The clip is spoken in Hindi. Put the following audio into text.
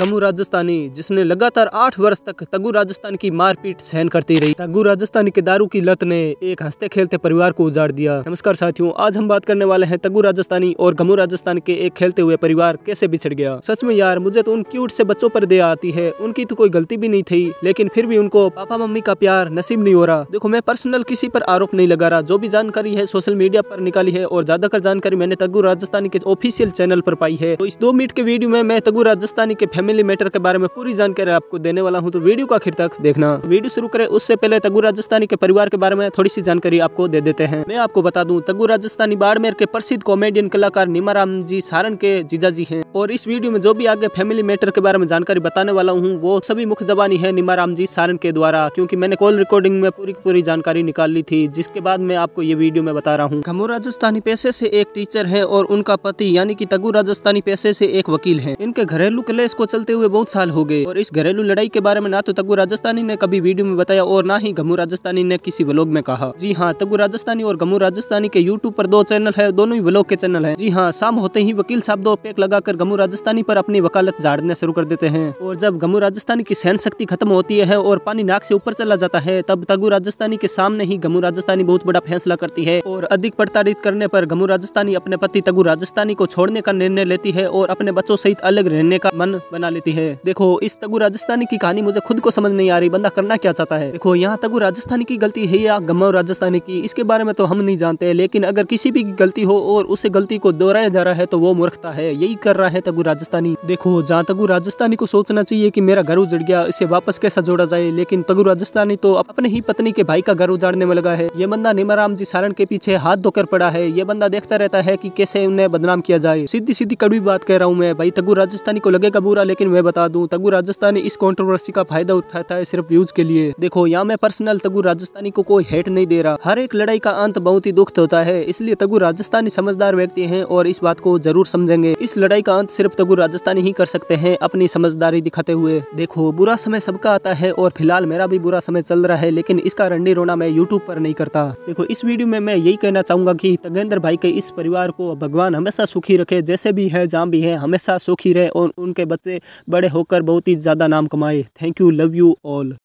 गमू राजस्थानी जिसने लगातार आठ वर्ष तक तगू राजस्थान की मारपीट सहन करती रही तगू राजस्थानी के दारू की लत ने एक हंसते खेलते परिवार को उजाड़ दिया नमस्कार साथियों आज हम बात करने वाले हैं तगू राजस्थानी और गमू राजस्थान के एक खेलते हुए परिवार कैसे बिछड़ गया सच में यार मुझे तो उन क्यूट से बच्चों पर दया आती है उनकी तो कोई गलती भी नहीं थी लेकिन फिर भी उनको पापा मम्मी का प्यार नसीब नहीं हो रहा देखो मैं पर्सनल किसी पर आरोप नहीं लगा रहा जो भी जानकारी है सोशल मीडिया पर निकाली है और ज्यादातर जानकारी मैंने तगू राजस्थानी के ऑफिशियल चैनल पर पाई है तो इस दो मिनट के वीडियो में मैं तगू राजस्थानी के फैमिली फैमिली मैटर के बारे में पूरी जानकारी आपको देने वाला हूँ तो वीडियो को आखिर तक देखना वीडियो शुरू करें उससे पहले तगु राजस्थानी के परिवार के बारे में थोड़ी सी जानकारी आपको दे देते हैं मैं आपको बता दूँ तगु राजस्थानी बाड़मेर के प्रसिद्ध कॉमेडियन कलाकार निमाराम जी सारण के जीजा जी हैं और इस वीडियो में जो भी आगे फैमिली मैटर के बारे में जानकारी बताने वाला हूँ वो सभी मुख्य जबानी है निमा जी सारण के द्वारा क्योंकि मैंने कॉल रिकॉर्डिंग में पूरी पूरी जानकारी निकाल ली थी जिसके बाद मैं आपको ये वीडियो में बता रहा हूँ खमू राजस्थानी पेशे से एक टीचर है और उनका पति यानी की तगु राजस्थानी पेशे से एक वकील है इनके घरेलू कलेश को चलते हुए बहुत साल हो गए और इस घरेलू लड़ाई के बारे में ना तो तगु राजस्थानी ने कभी वीडियो में बताया और ना ही घमो राजस्थानी ने किसी व्लॉग में कहा जी हाँ तगु राजस्थानी और घमो राजस्थानी के यूट्यूब पर दो चैनल है दोनों ही व्लॉग के चैनल है जी हाँ शाम होते ही वकील साहब दो पेक लगाकर गमू राजस्थानी पर अपनी वकालत झाड़ना शुरू कर देते हैं और जब गमू राजस्थानी की सहन शक्ति खत्म होती है और पानी नाक से ऊपर चला जाता है तब तगु राजस्थानी के सामने ही गमू राजस्थानी बहुत बड़ा फैसला करती है और अधिक प्रताड़ित करने पर गमू राजस्थानी अपने पति तगु राजस्थानी को छोड़ने का निर्णय लेती है और अपने बच्चों सहित अलग रहने का मन बना लेती है देखो इस तगु राजस्थानी की कहानी मुझे खुद को समझ नहीं आ रही बंदा करना क्या चाहता है देखो यहाँ तगु राजस्थानी की गलती है या गमू राजस्थानी की इसके बारे में तो हम नहीं जानते लेकिन अगर किसी भी गलती हो और उसे गलती को दोहराया जा रहा है तो वो मूर्खता है यही कर रहा है है तगु राजस्थानी देखो जहाँ तगु राजस्थानी को सोचना चाहिए कि मेरा घर उजड़ गया इसे वापस कैसा जोड़ा जाए लेकिन तगु राजस्थानी तो अपने ही पत्नी के भाई का घर उजाड़ने में लगा है ये बंदा निमाराम जी सारण के पीछे हाथ धोकर पड़ा है ये बंदा देखता रहता है की कैसे उन्हें बदनाम किया जाए सीधी सीधी कड़वी बात कह रहा हूँ मैं भाई तगु राजस्थानी को लगेगा बुरा लेकिन मैं बता दूँ तगु राजस्थानी इस कॉन्ट्रोवर्सी का फायदा उठाता है सिर्फ व्यूज के लिए देखो यहाँ मैं पर्सनल तगु राजस्थानी को कोई हेट नहीं दे रहा हर एक लड़ाई का अंत बहुत ही दुख होता है इसलिए तगु राजस्थानी समझदार व्यक्ति है और इस बात को जरूर समझेंगे इस लड़ाई का अंत अंत सिर्फ तगु तो राजस्थानी ही कर सकते हैं अपनी समझदारी दिखाते हुए देखो बुरा समय सबका आता है और फिलहाल मेरा भी बुरा समय चल रहा है लेकिन इसका रंडी रोना मैं यूट्यूब पर नहीं करता देखो इस वीडियो में मैं यही कहना चाहूंगा की तगेंद्र भाई के इस परिवार को भगवान हमेशा सुखी रखे जैसे भी है जहाँ भी है हमेशा सुखी रहे और उनके बच्चे बड़े होकर बहुत ही ज्यादा नाम कमाए thank you love you all